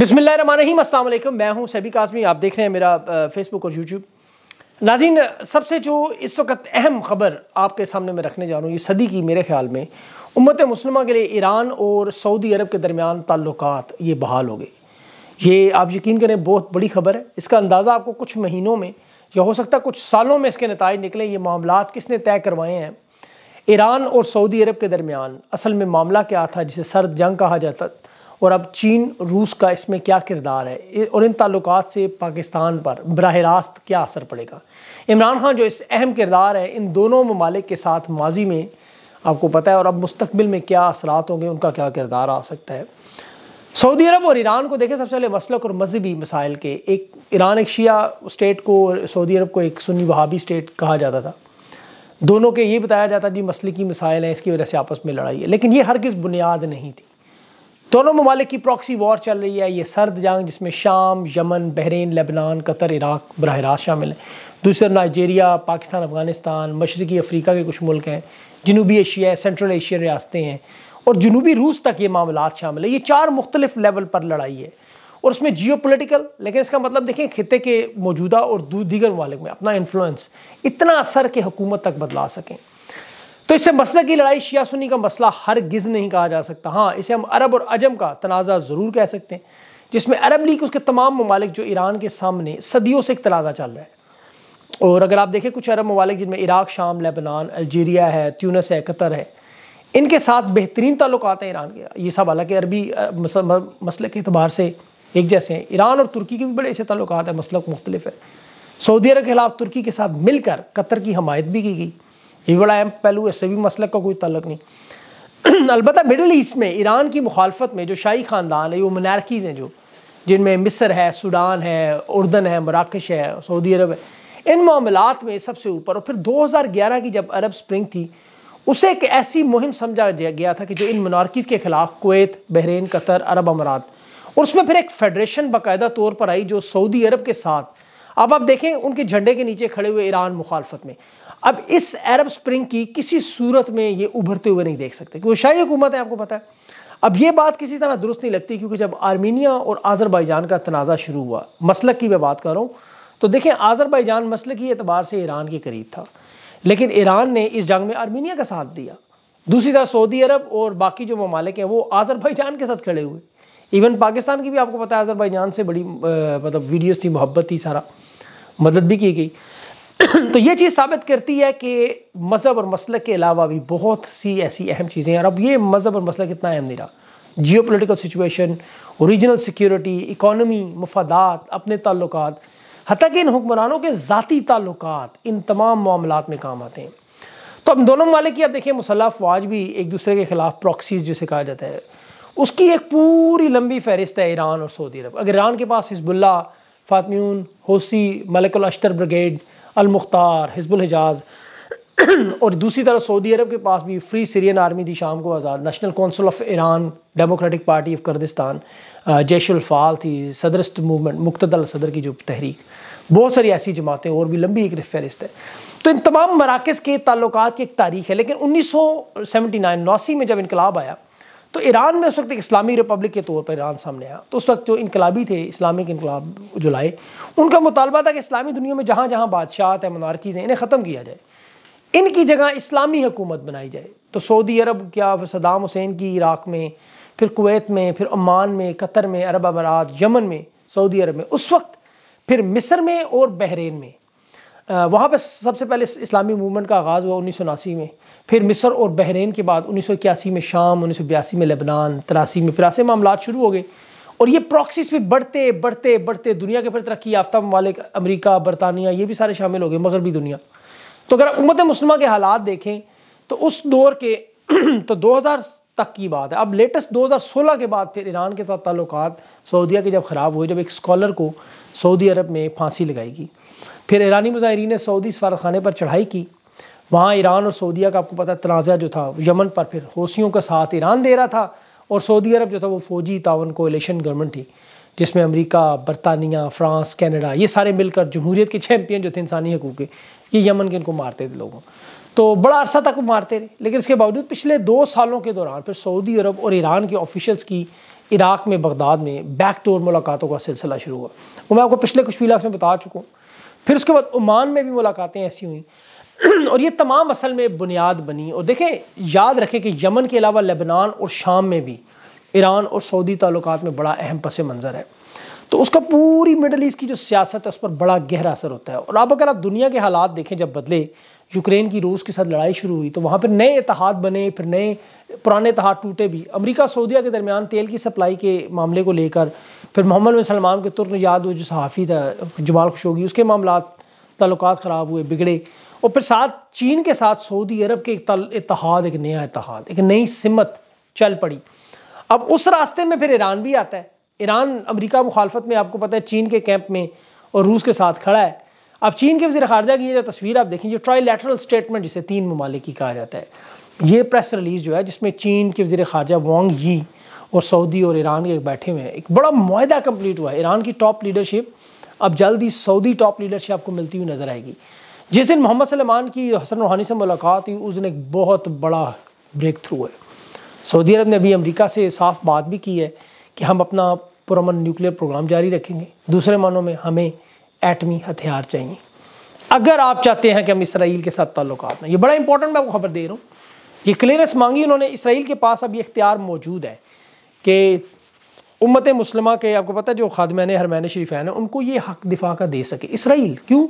बिसमीम अल्लाम मैं हूं सभी काजमी आप देख रहे हैं मेरा फेसबुक और यूट्यूब नाजीन सबसे जो इस वक्त अहम खबर आपके सामने मैं रखने जा रहा हूँ ये सदी की मेरे ख्याल में उम्मत मुसलमा के लिए ईरान और सऊदी अरब के दरमियान ताल्लुकात ये बहाल हो गए ये आप यकीन करें बहुत बड़ी खबर है इसका अंदाज़ा आपको कुछ महीनों में या हो सकता है कुछ सालों में इसके नतज निकले ये मामला किसने तय करवाए हैं ईरान और सऊदी अरब के दरमियान असल में मामला क्या था जिसे सर्द जंग कहा जाता और अब चीन रूस का इसमें क्या किरदार है और इन ताल्लुक से पाकिस्तान पर बरह रास्त क्या असर पड़ेगा इमरान खान जो इस अहम किरदार है इन दोनों ममालिक के साथ माजी में आपको पता है और अब मुस्तबिल में क्या असरात होंगे उनका क्या किरदार आ सकता है सऊदी अरब और ईरान को देखें सबसे पहले मसलक और मजहबी मसाइल के एक ईरान एक शिया स्टेट को और सऊदी अरब को एक सुन्नी वहाबी स्टेट कहा जाता था दोनों के ये बताया जाता जी मसलकी मसाइल हैं इसकी वजह से आपस में लड़ाई है लेकिन ये हर किस बुनियाद नहीं थी दोनों ममालिक की प्रॉक्सी वॉर चल रही है ये सर्द जंग जिसमें शाम Yemen Bahrain Lebanon Qatar Iraq बरह रास्त शामिल हैं दूसरा नाइजेरिया पाकिस्तान अफगानिस्तान मशरकी अफ्रीका के कुछ मुल्क हैं जनूबी एशिया सेंट्रल एशिया रियासतें हैं और जनूबी रूस तक ये मामला शामिल है ये चार मुख्तलिफ लेवल पर लड़ाई है और उसमें जियो पोलिटिकल लेकिन इसका मतलब देखें खत्े के मौजूदा और दीगर ममालिक में अपना इन्फ्लुंस इतना असर के हुकूमत तक बदला सकें तो इससे मसले की लड़ाई शिया सुन्नी का मसला हर गिज नहीं कहा जा सकता हाँ इसे हम अरब और अजम का तनाज़ा ज़रूर कह सकते हैं जिसमें अरब लीग उसके तमाम ममालिक जो ईरान के सामने सदियों से एक तनाज़ा चल रहा है और अगर आप देखें कुछ अरब ममालिक जिनमें इराक़ शाम लेबनान अल्जीरिया है ट्यूनस है कतर है इनके साथ बेहतरीन ताल्लुक हैं ईरान के ये सब हालांकि अरबी मसल के अतबार से एक जैसे हैं ईरान और तुर्की के भी बड़े अच्छे ताल्लुक हैं मसल मुख्तलिफ है सऊदी अरब के खिलाफ तुर्की के साथ मिलकर कतर की हमायत भी की गई ये बड़ा अहम पहलू है इससे भी मसल का कोई तलक नहीं अलबतः मिडल ईस्ट में ईरान की मुखालफत में जो शाही ख़ानदान है वो मनारकीज़ हैं जो जिनमें मिस्र है सूडान है उर्दन है मराकश है सऊदी अरब है इन मामला में सबसे ऊपर और फिर 2011 की जब अरब स्प्रिंग थी उसे एक ऐसी मुहिम समझा गया था कि जो इन मनारकीज़ के ख़िलाफ़ कोत बहरीन कतर अरब अमारात और उसमें फिर एक फेडरेशन बाकायदा तौर पर आई जो सऊदी अरब के साथ अब आप देखें उनके झंडे के नीचे खड़े हुए ईरान मुखालफत में अब इस अरब स्प्रिंग की किसी सूरत में ये उभरते हुए नहीं देख सकते क्योंकि शाही हुकूमत है आपको पता है अब ये बात किसी तरह दुरुस्त नहीं लगती क्योंकि जब आर्मीनिया और आज़रबाईजान का तनाज़ा शुरू हुआ मसलक की मैं बात कर रहा हूँ तो देखें आज़रबाईजान मसलक ही एतबार से ईरान के करीब था लेकिन ईरान ने इस जंग में आर्मीनिया का साथ दिया दूसरी तरह सऊदी अरब और बाकी जो ममालिक हैं वो आज़रबाईजान के साथ खड़े हुए इवन पाकिस्तान की भी आपको पता है आज़रबाईजान से बड़ी मतलब वीडियोस थी मोहब्बत थी सारा मदद भी की गई तो ये चीज़ साबित करती है कि मज़हब और मसल के अलावा भी बहुत सी ऐसी अहम चीज़ें हैं और अब ये मज़हब और मसल कितना अहम नहीं रहा geopolitical situation regional security economy मफादात अपने ताल्लुक हती कि इन हुक्मरानों के ज़ाती ताल्लुक इन तमाम मामला में काम आते हैं तो अब दोनों ममालिक की आप देखिए मुसल्ला फवाज भी एक दूसरे के ख़िलाफ़ प्रॉक्सीज जिसे कहा जाता है उसकी एक पूरी लंबी फहरिस्त है ईरान और सऊदी अरब अगर ईरान के पास हिजबुल्ला फातम्यून होसी मलिकल अश्तर ब्रिगेड अलमुख्तार हिजबुल हिजाज और दूसरी तरफ सऊदी अरब के पास भी फ्री सीरियन आर्मी थी शाम को आज़ाद national council of Iran democratic party of Kurdistan जैशुलफ़ाल थी सदरस्त मूवमेंट मुख्तल सदर की जो तहरीक बहुत सारी ऐसी जमातें और भी लंबी एक फहरिस्त है तो इन तमाम मराकज़ के तल्लक की एक तारीख है लेकिन उन्नीस सौ सेवेंटी नाइन नौसी में जब इनकलाब आया तो ईरान में उस वक्त एक इस्लामी रिपब्लिक के तौर पर ईरान सामने आया तो उस वक्त जो इनकलाबी थे इस्लामिक इनकलाब जो लाए उनका मुतालबा था कि इस्लामी दुनिया में जहाँ जहाँ बादशाहत हैं मनारकीज़ हैं इन्हें ख़त्म किया जाए इनकी जगह इस्लामी हुकूमत बनाई जाए तो सऊदी अरब क्या फिर सदाम हुसैन की इराक़ में फिर कुवैत में फिर अमान में कतर में अरब अमारात यमन में सऊदी अरब में उस वक्त फिर मिस्र में और बहरीन में वहाँ पर सबसे पहले इस्लामी मूवमेंट का आगाज़ हुआ उन्नीस सौ उनासी में फिर मिस्र और बहरीन के बाद उन्नीस में शाम उन्नीस में लेबनान तिरासी में फिर मामला शुरू हो गए और ये प्रॉक्सीज भी बढ़ते बढ़ते बढ़ते दुनिया के फिर तरक्की याफ्ता ममालिक अमरीका बरतानिया ये भी सारे शामिल हो गए मगरबी दुनिया तो अगर उम्मत मुस्लिमा के हालात देखें तो उस दौर के तो 2000 तक की बात है अब लेटेस्ट 2016 के बाद फिर ईरान के साथ ताल्लुक सऊदीया के जब ख़राब हुए जब एक स्कॉलर को सऊदी अरब में फांसी लगाई गई फिर ईरानी मुजाहरीन ने सऊदी सफारत पर चढ़ाई की वहाँ ईरान और सऊदीया का आपको पता तनाज़ा जो था यमन पर फिर हौसियों का साथ ईरान दे रहा था और सऊदी अरब जो था वो फौजी तावन कोलेशन गवर्नमेंट थी जिसमें अमेरिका बरतानिया फ्रांस कनाडा ये सारे मिलकर जमहूरीत के चैम्पियन जो थे इंसानी हकूक़ के ये यमन के इनको मारते थे लोगों तो बड़ा अरसा तक वो मारते रहे लेकिन इसके बावजूद पिछले दो सालों के दौरान फिर सऊदी अरब और ईरान के ऑफिशल्स की इराक में बगदाद में बैक टोर मुलाकातों का सिलसिला शुरू हुआ वो मैं आपको पिछले कुछ वीलाक्स में बता चुका हूँ फिर उसके बाद ओमान में भी मुलाकातें ऐसी हुई और ये तमाम असल में बुनियाद बनी और देखें याद रखें कि यमन के अलावा लेबनान और शाम में भी ईरान और सऊदी ताल्लुक में बड़ा अहम पस मंज़र है तो उसका पूरी मिडल ईस्ट की जो सियासत है उस पर बड़ा गहरा असर होता है और अब अगर आप दुनिया के हालात देखें जब बदले यूक्रेन की रूस के साथ लड़ाई शुरू हुई तो वहाँ पर नए इतिहाद बने फिर नए पुराने इतिहाद टूटे भी अमेरिका सऊदिया के दरमियान तेल की सप्लाई के मामले को लेकर फिर मोहम्मद बिन सलमान के तुर्क याद हुए जो सहाफ़ी था जमाल खशोगी उसके मामला तल्लत ख़राब हुए बिगड़े और फिर साथ चीन के साथ सऊदी अरब के इतिहाद एक नया इतिहाद एक नई सिमत चल पड़ी अब उस रास्ते में फिर ईरान भी आता है ईरान अमेरिका मुखालफत में आपको पता है चीन के कैंप में और रूस के साथ खड़ा है अब चीन के वजी खारजा की जो तस्वीर आप देखें जो ट्राईलेटरल स्टेटमेंट जिसे तीन ममालिक की कहा जाता है ये प्रेस रिलीज जो है जिसमें चीन के वजी खारजा वांग यी और सऊदी और ईरान के बैठे हुए हैं एक बड़ा माहदा कम्प्लीट हुआ है ईरान की टॉप लीडरशिप अब जल्द ही सऊदी टॉप लीडरशिप आपको मिलती हुई नज़र आएगी जिस दिन मोहम्मद सलमान की हसन रूहानी से मुलाकात हुई उस दिन एक बहुत बड़ा ब्रेक थ्रू है सऊदी अरब ने अभी अमेरिका से साफ बात भी की है कि हम अपना पुरमन न्यूक्लियर प्रोग्राम जारी रखेंगे दूसरे मानों में हमें एटमी हथियार चाहिए अगर आप चाहते हैं कि हम इसराइल के साथ ताल्लुक में ये बड़ा इंपॉर्टेंट मैं आपको खबर दे रहा हूँ ये क्लियरेंस मांगी उन्होंने इसराइल के पास अब ये इख्तियार मौजूद है कि उम्मत मुस्लिमा के आपको पता है जो खादमैन हरमैन शरीफ हैं उनको ये हक दिफा का दे सके इसराइल क्यों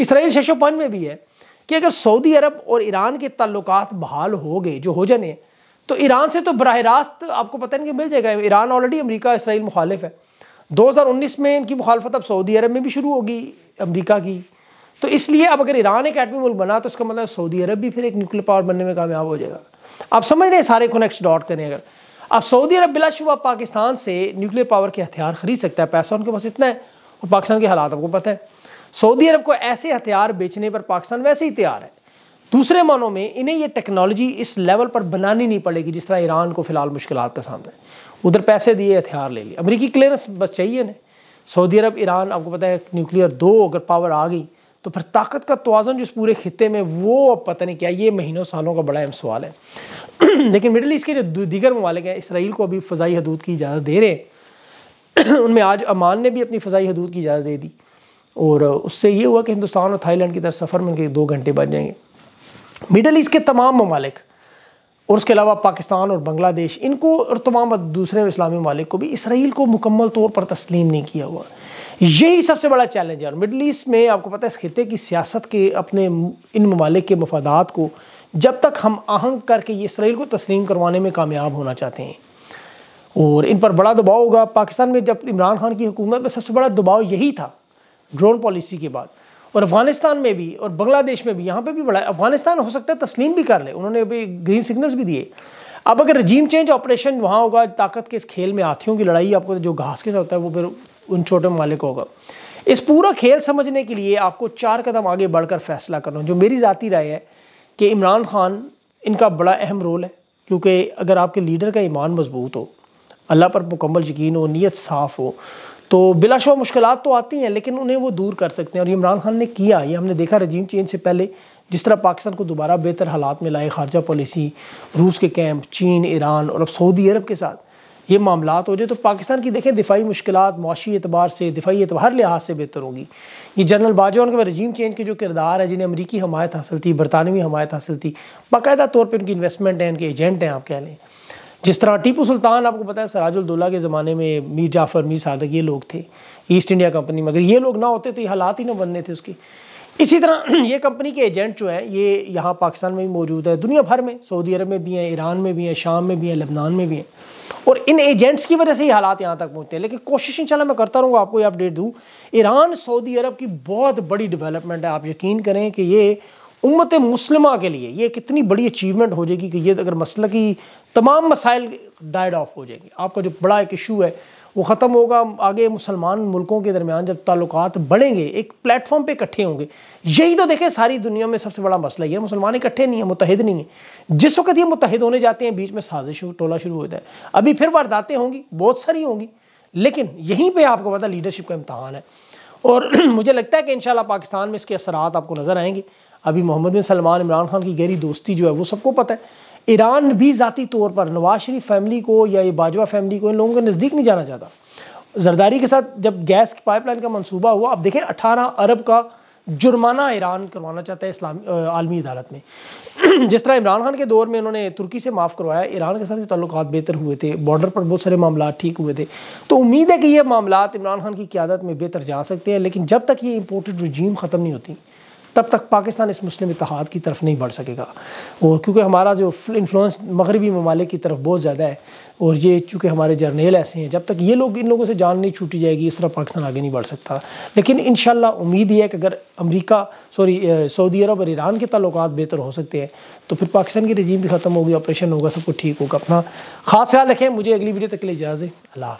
इसराइल सेशो में भी है कि अगर सऊदी अरब और ईरान के ताल्लुक बहाल हो गए जो हो जाने तो ईरान से तो बरह रास्त आपको पता नहीं कि मिल जाएगा ईरान ऑलरेडी अमरीका इसराइल मुखालिफ है 2019 में इनकी मुखालफत अब सऊदी अरब में भी शुरू होगी अमरीका की तो इसलिए अब अगर ईरान एक एटमी मुल्क बना तो उसका मतलब सऊदी अरब भी फिर एक न्यूक्लियर पावर बनने में कामयाब हो जाएगा आप समझ रहे हैं सारे कनेक्ट डॉट करें अगर अब सऊदी अरब बिलाशुबा पाकिस्तान से न्यूक्लियर पावर के हथियार खरीद सकता है पैसा उनके पास इतना है और पाकिस्तान के हालात आपको पता है सऊदी अरब को ऐसे हथियार बेचने पर पाकिस्तान वैसे ही तैयार है दूसरे मानों में इन्हें यह टेक्नोलॉजी इस लेवल पर बनानी नहीं पड़ेगी जिस तरह ईरान को फिलहाल मुश्किल का सामना है उधर पैसे दिए हथियार ले लिए अमरीकी क्लियरेंस बस चाहिए इन्हें सऊदी अरब ईरान आपको पता है न्यूक्लियर दो अगर पावर आ गई तो फिर ताकत का तोज़न जिस पूरे खत्े में वो अब पता नहीं क्या ये महीनों सालों का बड़ा अहम सवाल है लेकिन मिडल ईस्ट के जो दीगर ममालिक हैं इसराइल को अभी फ़जाई हदूद की इजाज़त दे रहे हैं उनमें आज अमान ने भी अपनी फ़जाई हदूद की इजाज़त दे दी और उससे ये हुआ कि हिंदुस्तान और थाईलैंड की तरफ सफ़र में उनके दो घंटे बच जाएंगे मिडल ईस्ट के तमाम ममालिक और उसके अलावा पाकिस्तान और बांग्लादेश इनको और तमाम दूसरे इस्लामी ममालिक को भी इसराइल को मुकम्मल तौर पर तस्लीम नहीं किया हुआ यही सबसे बड़ा चैलेंज है और मिडल ईस्ट में आपको पता है इस खत्े की सियासत के अपने इन ममालिक के मफादात को जब तक हम आहंग करके इसराइल को तस्लीम करवाने में कामयाब होना चाहते हैं और इन पर बड़ा दबाव होगा पाकिस्तान में जब इमरान खान की हुकूमत में सबसे बड़ा दबाव यही था ड्रोन पॉलिसी के बाद और अफगानिस्तान में भी और बांग्लादेश में भी यहाँ पे भी बढ़ा अफगानिस्तान हो सकता है तस्लीम भी कर ले उन्होंने भी ग्रीन सिग्नल्स भी दिए अब अगर रजीम चेंज ऑपरेशन वहाँ होगा ताकत के इस खेल में हाथियों की लड़ाई आपको जो घास के साथ होता है वो फिर उन छोटे ममालिक होगा इस पूरा खेल समझने के लिए आपको चार कदम आगे बढ़कर फैसला करना जो मेरी ज़ाती राय है कि इमरान खान इनका बड़ा अहम रोल है क्योंकि अगर आपके लीडर का ईमान मजबूत हो अल्लाह पर मुकम्मल यकीन हो नीयत साफ़ हो तो बिलाशुबा मुश्किल तो आती हैं लेकिन उन्हें वो दूर कर सकते हैं और इमरान खान ने किया ये हमने देखा रजीम चेंज से पहले जिस तरह पाकिस्तान को दोबारा बेहतर हालात में लाए खारजा पॉलिसी रूस के कैंप चीन ईरान और अब सऊदी अरब के साथ ये मामला हो जाए तो पाकिस्तान की देखें दिफाई मुश्किल माशी एतबार से दिफाई एतबार हर लिहाज से बेहतर होगी ये जनरल बाजवा बाद रजीम चेंज के जो किरदार है जिन्हें अमरीकी हमायत हासिल थी बरतानवी हमायत हासिल थी बाकायदा तौर पर उनकी इन्वेस्टमेंट है उनके एजेंट हैं आप कह लें जिस तरह टीपू सुल्तान आपको पता है सराजुलदौला के ज़माने में मीर जाफ़र मीर सादक ये लोग थे ईस्ट इंडिया कंपनी में अगर ये लोग ना होते तो ये हालात ही ना बनने थे उसके इसी तरह ये कंपनी के एजेंट जो हैं ये यहाँ पाकिस्तान में भी मौजूद है दुनिया भर में सऊदी अरब में भी हैं ईरान में भी हैं शाम में भी हैं लबनान में भी हैं और इन एजेंट्स की वजह से ये हालात यहाँ तक पहुँचते हैं लेकिन कोशिश इंशाल्लाह मैं करता रहूँगा आपको ये अपडेट दूँ ईरान सऊदी अरब की बहुत बड़ी डेवलपमेंट है आप यकीन करें कि ये उम्मत मुस्लिमा के लिए ये कितनी बड़ी अचीवमेंट हो जाएगी कि ये अगर मसल की तमाम मसाइल डाइड ऑफ हो जाएंगे आपका जो बड़ा एक इशू है वो ख़त्म होगा आगे मुसलमान मुल्कों के दरमियान जब ताल्लुक बढ़ेंगे एक प्लेटफॉर्म पे इकट्ठे होंगे यही तो देखें सारी दुनिया में सबसे बड़ा मसला ये मुसलमान इकट्ठे नहीं है मुतहद नहीं है जिस वक्त ये मुतहद होने जाते हैं बीच में साजिश टोला शुरू हो जाए अभी फिर वारदातें होंगी बहुत सारी होंगी लेकिन यहीं पर आपको पता लीडरशिप का इम्तहान है और मुझे लगता है कि इन पाकिस्तान में इसके असरात आपको नज़र आएंगे अभी मोहम्मद बिन सलमान इमरान खान की गहरी दोस्ती जो है वो सबको पता है ईरान भी ज़ाती तौर पर नवाज शरीफ फैमिली को या ये बाजवा फैमिली को इन लोगों के नज़दीक नहीं जाना चाहता जरदारी के साथ जब गैस की पाइपलाइन का मंसूबा हुआ अब देखें अठारह अरब का जुर्माना ईरान करवाना चाहता है इस्लाम आलमी अदालत में जिस तरह इमरान खान के दौर में उन्होंने तुर्की से माफ़ करवाया ईरान के साथ भी बेहतर हुए थे बॉर्डर पर बहुत सारे मामला ठीक हुए थे तो उम्मीद है कि ये मामला इमरान खान की क्यादत में बेहतर जा सकते हैं लेकिन जब तक ये इम्पोर्टेड रजीम ख़त्म नहीं होती तब तक पाकिस्तान इस मुस्लिम इतिहाद की तरफ नहीं बढ़ सकेगा और क्योंकि हमारा जो इन्फ्लुएंस मगरबी ममालिक की तरफ बहुत ज़्यादा है और ये चूँकि हमारे जर्नेल ऐसे हैं जब तक ये लोग इन लोगों से जान नहीं छूटी जाएगी इस तरह पाकिस्तान आगे नहीं बढ़ सकता लेकिन इन उम्मीद ये है कि अगर अमरीका सॉरी सऊदी अरब और ईरान के ताल्लुक बेहतर हो सकते हैं तो फिर पाकिस्तान की रजीम भी ख़त्म होगी ऑपरेशन होगा सब कुछ ठीक होगा अपना खास ख्याल रखें मुझे अगली वीडियो तक के लिए इजाज़त अल्लाह